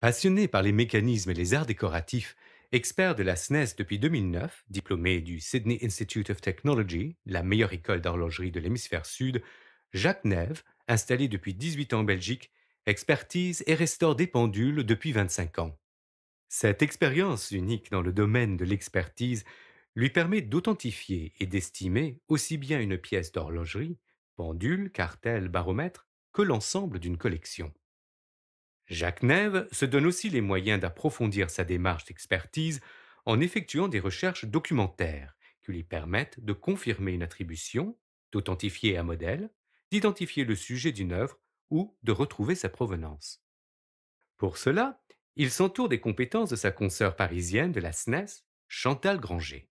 Passionné par les mécanismes et les arts décoratifs, expert de la SNES e depuis 2009, diplômé du Sydney Institute of Technology, la meilleure école d'horlogerie de l'hémisphère sud, Jacques Neve, installé depuis 18 ans en Belgique, expertise et restaure des pendules depuis 25 ans. Cette expérience unique dans le domaine de l'expertise lui permet d'authentifier et d'estimer aussi bien une pièce d'horlogerie, pendule, cartel, baromètre, que l'ensemble d'une collection. Jacques Neve se donne aussi les moyens d'approfondir sa démarche d'expertise en effectuant des recherches documentaires qui lui permettent de confirmer une attribution, d'authentifier un modèle, d'identifier le sujet d'une œuvre ou de retrouver sa provenance. Pour cela, il s'entoure des compétences de sa consoeur parisienne de la SNES, e Chantal Granger.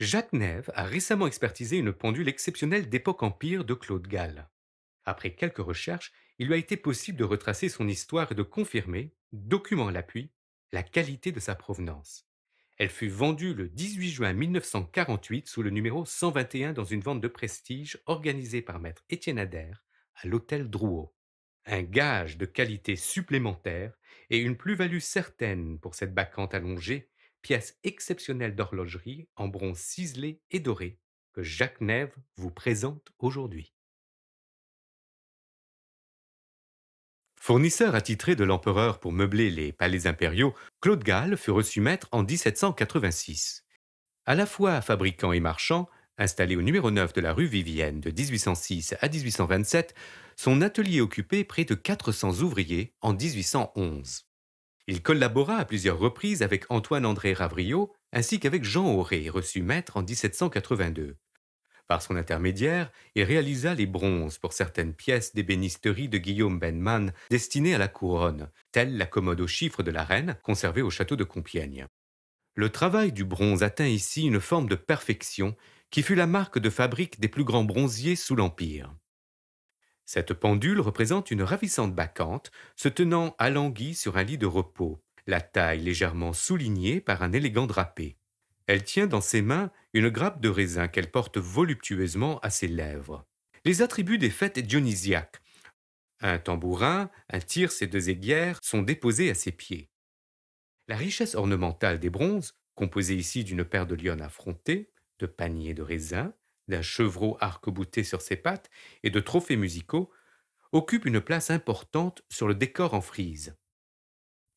Jacques Neve a récemment expertisé une pendule exceptionnelle d'époque empire de Claude Gall. Après quelques recherches, il lui a été possible de retracer son histoire et de confirmer, document à l'appui, la qualité de sa provenance. Elle fut vendue le 18 juin 1948 sous le numéro 121 dans une vente de prestige organisée par maître Étienne Adair à l'hôtel Drouot. Un gage de qualité supplémentaire et une plus-value certaine pour cette bacchante allongée, pièce exceptionnelle d'horlogerie en bronze ciselé et doré que Jacques Neve vous présente aujourd'hui. Fournisseur attitré de l'empereur pour meubler les palais impériaux, Claude Gall fut reçu maître en 1786. À la fois fabricant et marchand, installé au numéro 9 de la rue Vivienne de 1806 à 1827, son atelier occupait près de 400 ouvriers en 1811. Il collabora à plusieurs reprises avec Antoine-André Ravriot ainsi qu'avec Jean Auré, reçu maître en 1782. Par son intermédiaire, il réalisa les bronzes pour certaines pièces d'ébénisterie de Guillaume Benman destinées à la couronne, telle la commode aux chiffres de la reine conservée au château de Compiègne. Le travail du bronze atteint ici une forme de perfection qui fut la marque de fabrique des plus grands bronziers sous l'Empire. Cette pendule représente une ravissante bacchante se tenant alanguie sur un lit de repos, la taille légèrement soulignée par un élégant drapé. Elle tient dans ses mains une grappe de raisin qu'elle porte voluptueusement à ses lèvres. Les attributs des fêtes dionysiaques, un tambourin, un tirse et deux aiguières sont déposés à ses pieds. La richesse ornementale des bronzes, composée ici d'une paire de lionnes affrontées, de paniers de raisins, d'un chevreau arc-bouté sur ses pattes et de trophées musicaux, occupe une place importante sur le décor en frise.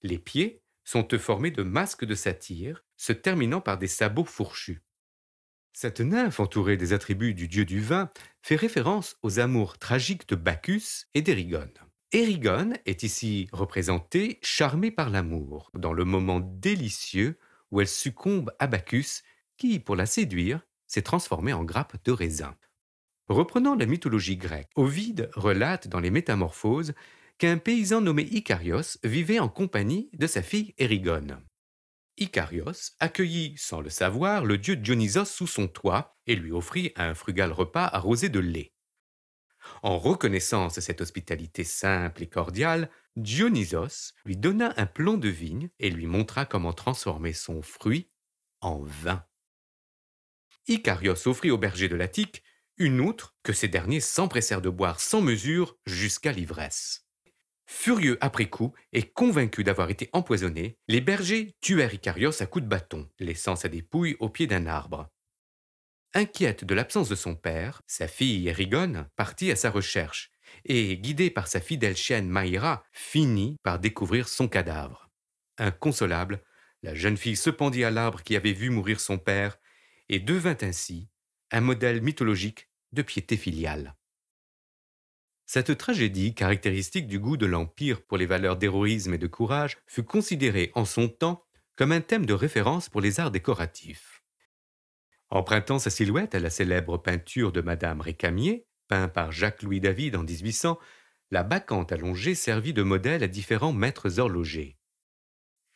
Les pieds, sont formés de masques de satyre se terminant par des sabots fourchus. Cette nymphe entourée des attributs du dieu du vin fait référence aux amours tragiques de Bacchus et d'Erigone. Erigone est ici représentée charmée par l'amour, dans le moment délicieux où elle succombe à Bacchus, qui, pour la séduire, s'est transformée en grappe de raisin. Reprenant la mythologie grecque, Ovide relate dans les Métamorphoses qu'un paysan nommé Icarios vivait en compagnie de sa fille Erigone. Icarios accueillit, sans le savoir, le dieu Dionysos sous son toit et lui offrit un frugal repas arrosé de lait. En reconnaissance de cette hospitalité simple et cordiale, Dionysos lui donna un plomb de vigne et lui montra comment transformer son fruit en vin. Icarios offrit au berger de l'Attique une outre que ces derniers s'empressèrent de boire sans mesure jusqu'à l'ivresse. Furieux après coup et convaincu d'avoir été empoisonné, les bergers tuèrent Icarios à coups de bâton, laissant sa dépouille au pied d'un arbre. Inquiète de l'absence de son père, sa fille Erigone partit à sa recherche et, guidée par sa fidèle chienne Maïra, finit par découvrir son cadavre. Inconsolable, la jeune fille se pendit à l'arbre qui avait vu mourir son père et devint ainsi un modèle mythologique de piété filiale. Cette tragédie, caractéristique du goût de l'Empire pour les valeurs d'héroïsme et de courage, fut considérée en son temps comme un thème de référence pour les arts décoratifs. Empruntant sa silhouette à la célèbre peinture de Madame Récamier, peinte par Jacques-Louis David en 1800, la bacchante allongée servit de modèle à différents maîtres horlogers.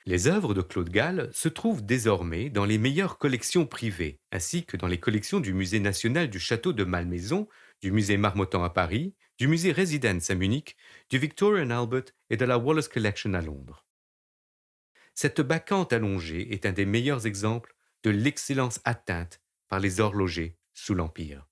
Les œuvres de Claude Gall se trouvent désormais dans les meilleures collections privées, ainsi que dans les collections du Musée national du château de Malmaison, du Musée Marmottan à Paris, du musée Residence à Munich, du Victorian Albert et de la Wallace Collection à Londres. Cette bacchante allongée est un des meilleurs exemples de l'excellence atteinte par les horlogers sous l'Empire.